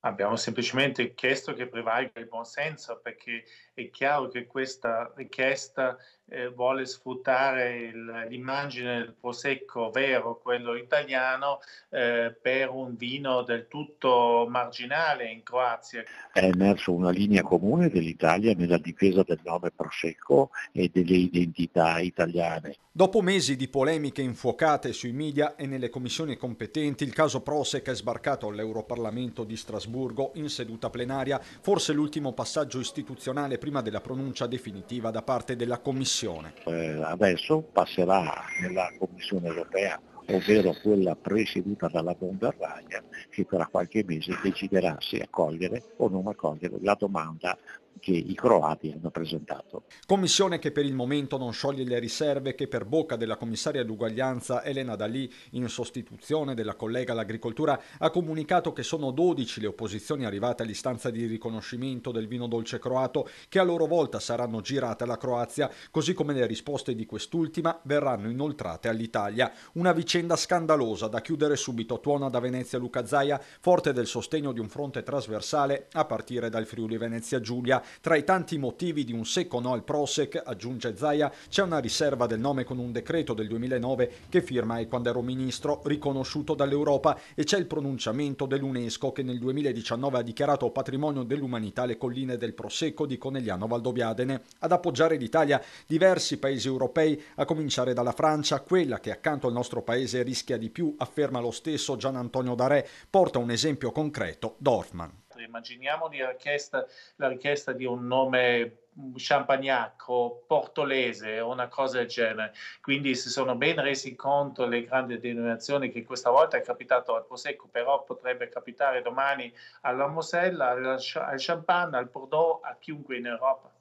Abbiamo semplicemente chiesto che prevalga il buon senso perché è chiaro che questa richiesta eh, vuole sfruttare l'immagine del prosecco vero, quello italiano, eh, per un vino del tutto marginale in Croazia. È emersa una linea comune dell'Italia nella difesa del nome prosecco e delle identità italiane. Dopo mesi di polemiche infuocate sui media e nelle commissioni competenti, il caso Prosec è sbarcato all'Europarlamento di Strasburgo in seduta plenaria, forse l'ultimo passaggio istituzionale prima della pronuncia definitiva da parte della Commissione Commissione. Eh, adesso passerà nella Commissione europea ovvero quella presieduta dalla von der Leyen, che tra qualche mese deciderà se accogliere o non accogliere la domanda che i croati hanno presentato. Commissione che per il momento non scioglie le riserve che per bocca della commissaria d'uguaglianza Elena Dalì, in sostituzione della collega all'agricoltura, ha comunicato che sono 12 le opposizioni arrivate all'istanza di riconoscimento del vino dolce croato che a loro volta saranno girate alla Croazia, così come le risposte di quest'ultima verranno inoltrate all'Italia. Una vicenda scandalosa da chiudere subito, tuona da Venezia Luca Zaia, forte del sostegno di un fronte trasversale a partire dal Friuli Venezia Giulia tra i tanti motivi di un secco no al Prosec, aggiunge Zaia, c'è una riserva del nome con un decreto del 2009 che firmai quando ero ministro, riconosciuto dall'Europa, e c'è il pronunciamento dell'UNESCO che nel 2019 ha dichiarato patrimonio dell'umanità le colline del Prosecco di Conegliano Valdobbiadene. Ad appoggiare l'Italia diversi paesi europei, a cominciare dalla Francia, quella che accanto al nostro paese rischia di più, afferma lo stesso Gian Antonio Darè, porta un esempio concreto Dorfman immaginiamo la richiesta, la richiesta di un nome champagnacco, portolese o una cosa del genere. Quindi si sono ben resi conto le grandi denominazioni che questa volta è capitato al Prosecco, però potrebbe capitare domani alla Mosella, al Champagne, al Bordeaux, a chiunque in Europa.